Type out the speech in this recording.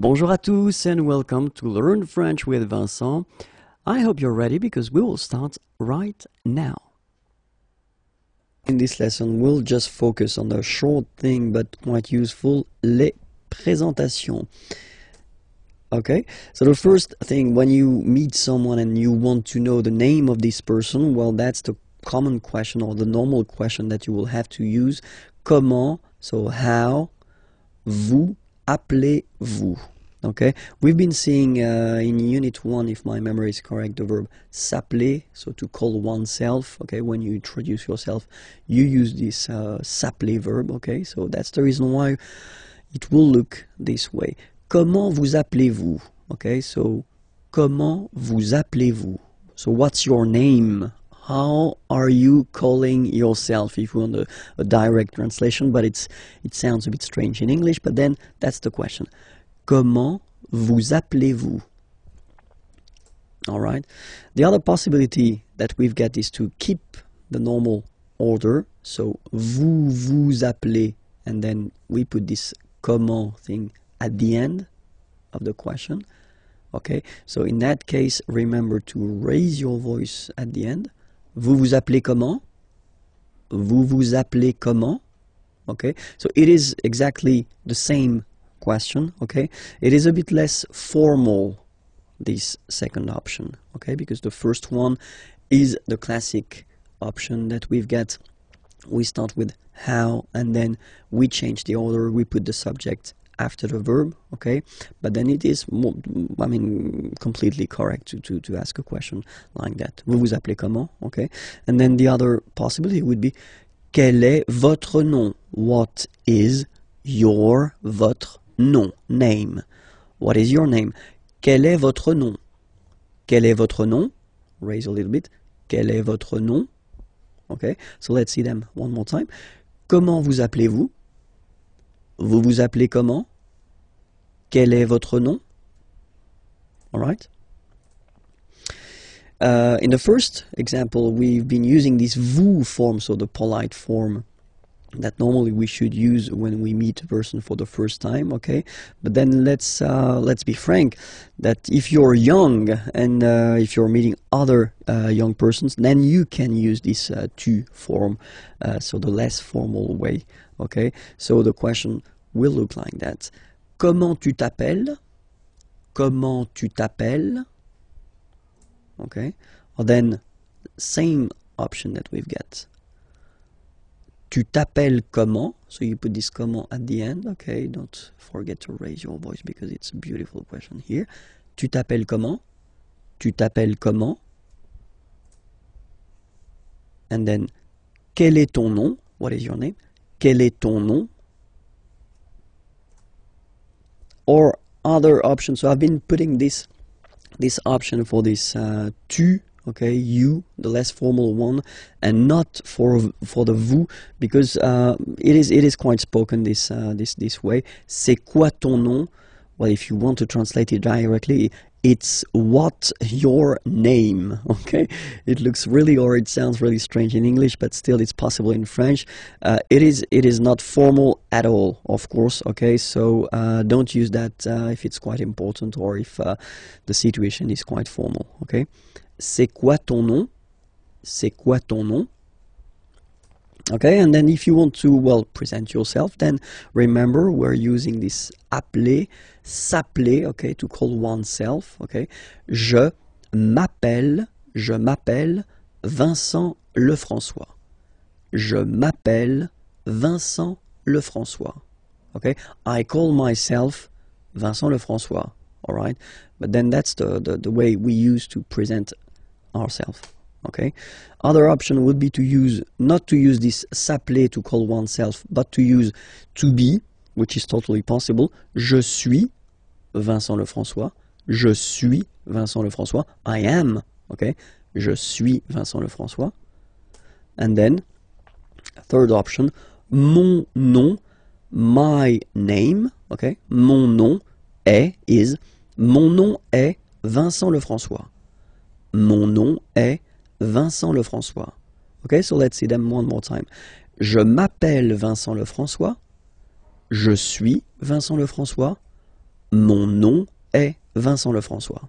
Bonjour à tous and welcome to Learn French with Vincent. I hope you're ready because we will start right now. In this lesson, we'll just focus on a short thing but quite useful, les présentations. Okay, so the first thing when you meet someone and you want to know the name of this person, well, that's the common question or the normal question that you will have to use. Comment, so how, vous, appelez-vous. Okay, we've been seeing uh, in Unit 1, if my memory is correct, the verb s'appeler, so to call oneself, okay, when you introduce yourself, you use this uh, s'appeler verb, okay, so that's the reason why it will look this way. Comment vous appelez-vous? Okay, so comment vous appelez-vous? So what's your name? how are you calling yourself if you want a, a direct translation but it's it sounds a bit strange in english but then that's the question comment vous appelez-vous all right the other possibility that we've got is to keep the normal order so vous vous appelez and then we put this comment thing at the end of the question okay so in that case remember to raise your voice at the end Vous vous appelez comment? Vous vous appelez comment? Okay, so it is exactly the same question. Okay, it is a bit less formal, this second option. Okay, because the first one is the classic option that we've got. We start with how and then we change the order, we put the subject after the verb, okay? But then it is, I mean, completely correct to, to, to ask a question like that. Vous vous appelez comment, okay? And then the other possibility would be, quel est votre nom? What is your, votre nom, name? What is your name? Quel est votre nom? Quel est votre nom? Raise a little bit. Quel est votre nom? Okay, so let's see them one more time. Comment vous appelez-vous? Vous vous appelez comment? quel est votre nom? All right. Uh, in the first example, we've been using this vous form, so the polite form that normally we should use when we meet a person for the first time okay but then let's uh, let's be frank that if you're young and uh, if you're meeting other uh, young persons then you can use this uh, tu form uh, so the less formal way okay so the question will look like that Comment tu t'appelles Comment tu t'appelles Okay. Or then, same option that we've got. Tu t'appelles comment? So you put this comment at the end. Okay, don't forget to raise your voice because it's a beautiful question here. Tu t'appelles comment? Tu t'appelles comment? And then, quel est ton nom? What is your name? Quel est ton nom? or other options. So I've been putting this this option for this uh, tu, okay, you, the less formal one, and not for for the vous because uh, it is it is quite spoken this uh, this this way. C'est quoi ton nom? Well, if you want to translate it directly, it's what your name, okay? It looks really or it sounds really strange in English, but still it's possible in French. Uh, it is it is not formal at all, of course, okay? So uh, don't use that uh, if it's quite important or if uh, the situation is quite formal, okay? C'est quoi ton nom? C'est quoi ton nom? okay and then if you want to well present yourself then remember we're using this appeler s'appeler okay to call oneself okay je m'appelle je m'appelle Vincent Lefrançois je m'appelle Vincent Lefrançois okay I call myself Vincent Lefrançois all right but then that's the, the, the way we use to present ourselves okay other option would be to use not to use this s'appeler to call oneself but to use to be which is totally possible je suis Vincent Lefrançois je suis Vincent Lefrançois I am okay je suis Vincent Lefrançois and then third option mon nom my name okay mon nom est is mon nom est Vincent Lefrançois mon nom est Vincent Lefrançois. Ok, so let's see them one more time. Je m'appelle Vincent Lefrançois. Je suis Vincent Lefrançois. Mon nom est Vincent Lefrançois.